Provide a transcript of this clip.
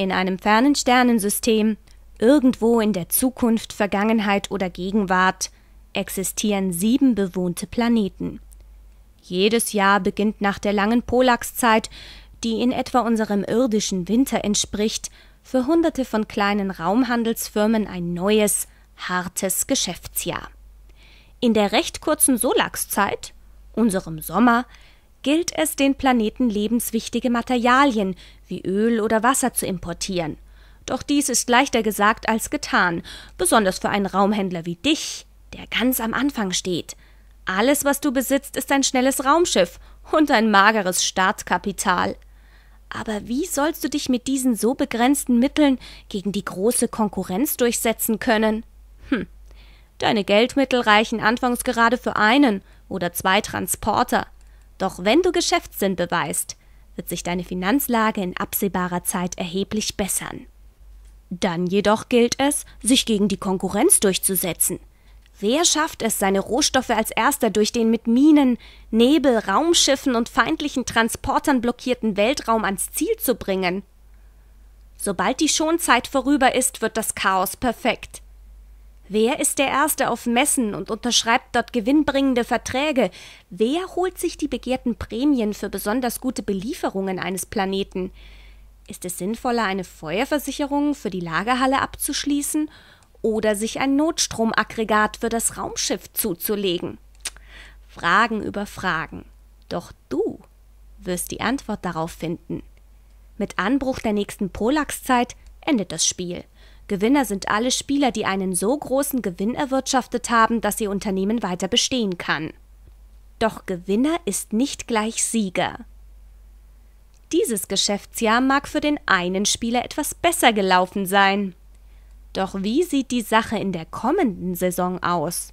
In einem fernen Sternensystem, irgendwo in der Zukunft, Vergangenheit oder Gegenwart, existieren sieben bewohnte Planeten. Jedes Jahr beginnt nach der langen Polachszeit, die in etwa unserem irdischen Winter entspricht, für Hunderte von kleinen Raumhandelsfirmen ein neues, hartes Geschäftsjahr. In der recht kurzen Solax-Zeit, unserem Sommer, gilt es, den Planeten lebenswichtige Materialien wie Öl oder Wasser zu importieren. Doch dies ist leichter gesagt als getan, besonders für einen Raumhändler wie dich, der ganz am Anfang steht. Alles, was du besitzt, ist ein schnelles Raumschiff und ein mageres Startkapital. Aber wie sollst du dich mit diesen so begrenzten Mitteln gegen die große Konkurrenz durchsetzen können? Hm. Deine Geldmittel reichen anfangs gerade für einen oder zwei Transporter. Doch wenn du Geschäftssinn beweist, wird sich deine Finanzlage in absehbarer Zeit erheblich bessern. Dann jedoch gilt es, sich gegen die Konkurrenz durchzusetzen. Wer schafft es, seine Rohstoffe als erster durch den mit Minen, Nebel, Raumschiffen und feindlichen Transportern blockierten Weltraum ans Ziel zu bringen? Sobald die Schonzeit vorüber ist, wird das Chaos perfekt. Wer ist der Erste auf Messen und unterschreibt dort gewinnbringende Verträge? Wer holt sich die begehrten Prämien für besonders gute Belieferungen eines Planeten? Ist es sinnvoller, eine Feuerversicherung für die Lagerhalle abzuschließen oder sich ein Notstromaggregat für das Raumschiff zuzulegen. Fragen über Fragen. Doch du wirst die Antwort darauf finden. Mit Anbruch der nächsten Polakszeit endet das Spiel. Gewinner sind alle Spieler, die einen so großen Gewinn erwirtschaftet haben, dass ihr Unternehmen weiter bestehen kann. Doch Gewinner ist nicht gleich Sieger. Dieses Geschäftsjahr mag für den einen Spieler etwas besser gelaufen sein. Doch wie sieht die Sache in der kommenden Saison aus?